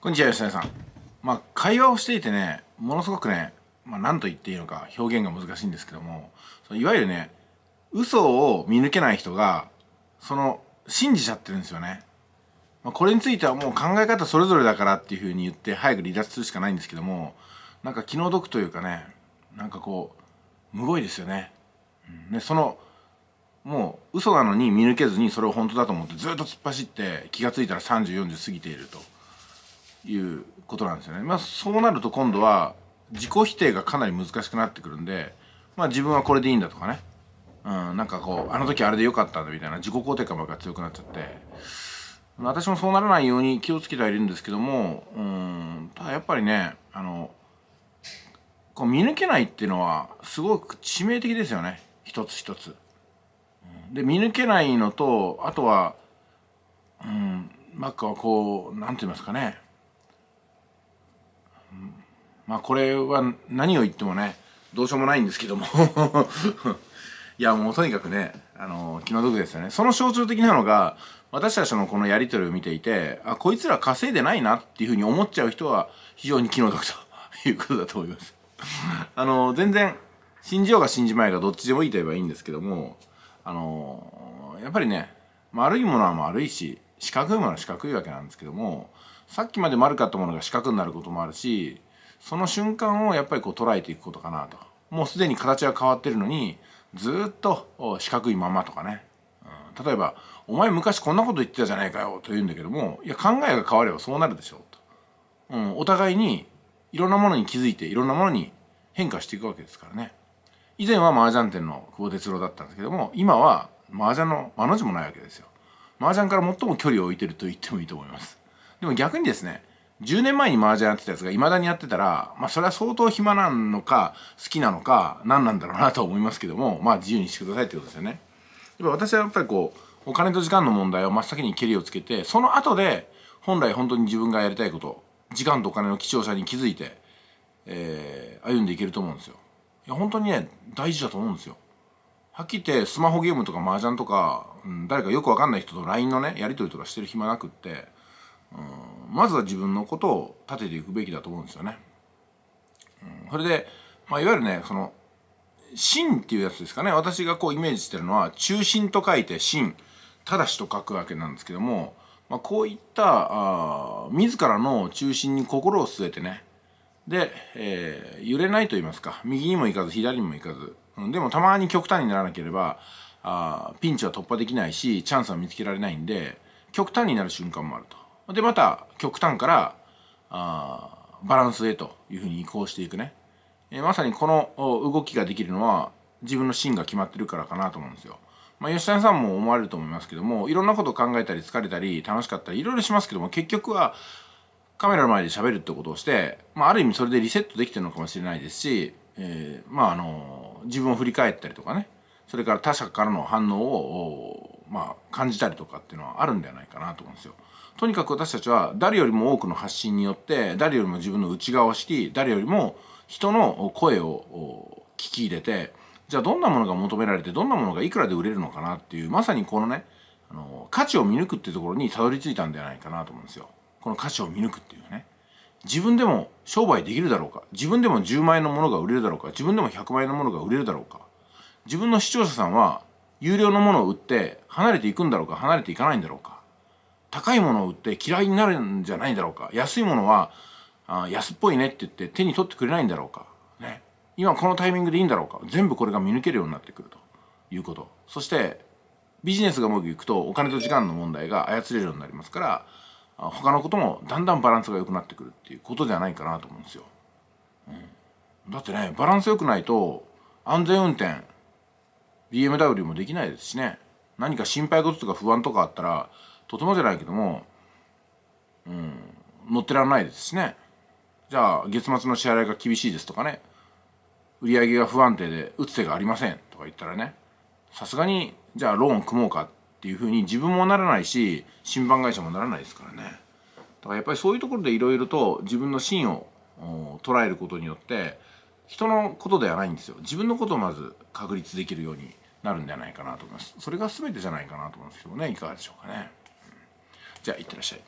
こんにちは、吉田さん。まあ、会話をしていてね、ものすごくね、まあ、何と言っていいのか表現が難しいんですけども、そのいわゆるね、嘘を見抜けない人が、その、信じちゃってるんですよね。まあ、これについてはもう考え方それぞれだからっていうふうに言って、早く離脱するしかないんですけども、なんか気の毒というかね、なんかこう、むごいですよね。うん、ね、その、もう嘘なのに見抜けずにそれを本当だと思ってずっと突っ走って気が付いたら3040過ぎていると。いうことなんですよね。まあ、そうなると今度は自己否定がかなり難しくなってくるんで、まあ、自分はこれでいいんだとかね、うん、なんかこうあの時あれでよかったんだみたいな自己肯定感が強くなっちゃって、私もそうならないように気をつけてはいるんですけどもうんただやっぱりねあのこう見抜けないっていうのはすごく致命的ですよね一つ一つ。で見抜けないのとあとはうんなんかこう何て言いますかねまあこれは何を言ってもね、どうしようもないんですけども いやもうとにかくね、あのー、気の毒ですよね。その象徴的なのが、私たちのこのやり取りを見ていて、あ、こいつら稼いでないなっていうふうに思っちゃう人は非常に気の毒と いうことだと思いますあのー、全然、信じようが信じまいがどっちでもいいと言えばいいんですけども、あのー、やっぱりね、丸悪いものは悪いし、四角いものは四角いわけなんですけどもさっきまで丸かったものが四角になることもあるしその瞬間をやっぱりこう捉えていくことかなともうすでに形は変わってるのにずっと四角いままとかね、うん、例えば「お前昔こんなこと言ってたじゃないかよ」と言うんだけども「いや考えが変わればそうなるでしょ」と、うん、お互いにいろんなものに気づいていろんなものに変化していくわけですからね以前は麻雀店の久保哲郎だったんですけども今は麻雀の間の字もないわけですよ麻雀から最も距離を置いてると言ってもいいと思います。でも逆にですね、10年前に麻雀やってたやつが未だにやってたら、まあそれは相当暇なのか、好きなのか、何なんだろうなと思いますけども、まあ自由にしてくださいってことですよね。やっぱ私はやっぱりこう、お金と時間の問題を真っ先に蹴りをつけて、その後で、本来本当に自分がやりたいこと、時間とお金の貴重さに気づいて、えー、歩んでいけると思うんですよ。いや、本当にね、大事だと思うんですよ。はっきり言ってスマホゲームとか麻雀とか、うん、誰かよくわかんない人と LINE のねやり取りとかしてる暇なくって、うん、まずは自分のことを立てていくべきだと思うんですよね。うん、それで、まあ、いわゆるねその真っていうやつですかね私がこうイメージしてるのは中心と書いて真ただしと書くわけなんですけども、まあ、こういったあ自らの中心に心を据えてねで、えー、揺れないと言いますか右にも行かず左にも行かず、うん、でもたまに極端にならなければあピンチは突破できないしチャンスは見つけられないんで極端になる瞬間もあるとでまた極端からあバランスへというふうに移行していくね、えー、まさにこの動きができるのは自分の芯が決まってるからかなと思うんですよまあ、吉谷さんも思われると思いますけどもいろんなこと考えたり疲れたり楽しかったりいろいろしますけども結局はカメラの前で喋るってことをして、まあ、ある意味それでリセットできてるのかもしれないですし、えー、まああの自分を振り返ったりとかねそれから他者からの反応を、まあ、感じたりとかっていうのはあるんではないかなと思うんですよ。とにかく私たちは誰よりも多くの発信によって誰よりも自分の内側を知り誰よりも人の声を聞き入れてじゃあどんなものが求められてどんなものがいくらで売れるのかなっていうまさにこのねあの価値を見抜くっていうところにたどり着いたんではないかなと思うんですよ。この価値を見抜くっていうね自分でも商売できるだろうか自分でも10万円のものが売れるだろうか自分でも100万円のものが売れるだろうか自分の視聴者さんは有料のものを売って離れていくんだろうか離れていかないんだろうか高いものを売って嫌いになるんじゃないだろうか安いものはあ安っぽいねって言って手に取ってくれないんだろうかね今このタイミングでいいんだろうか全部これが見抜けるようになってくるということそしてビジネスがうまくいくとお金と時間の問題が操れるようになりますから他のこともだんだんバランスが良くなってくるっていうことじゃないかなと思うんですよ。うん、だってねバランス良くないと安全運転 BMW もできないですしね何か心配事とか不安とかあったらとてもじゃないけども、うん、乗ってらんないですしねじゃあ月末の支払いが厳しいですとかね売り上げが不安定で打つ手がありませんとか言ったらねさすがにじゃあローン組もうかっていうふうに自分もならないし新版会社もならないですからねだからやっぱりそういうところでいろいろと自分の芯を捉えることによって人のことではないんですよ自分のことをまず確立できるようになるんじゃないかなと思いますそれが全てじゃないかなと思うんですけどねいかがでしょうかね、うん、じゃあいってらっしゃい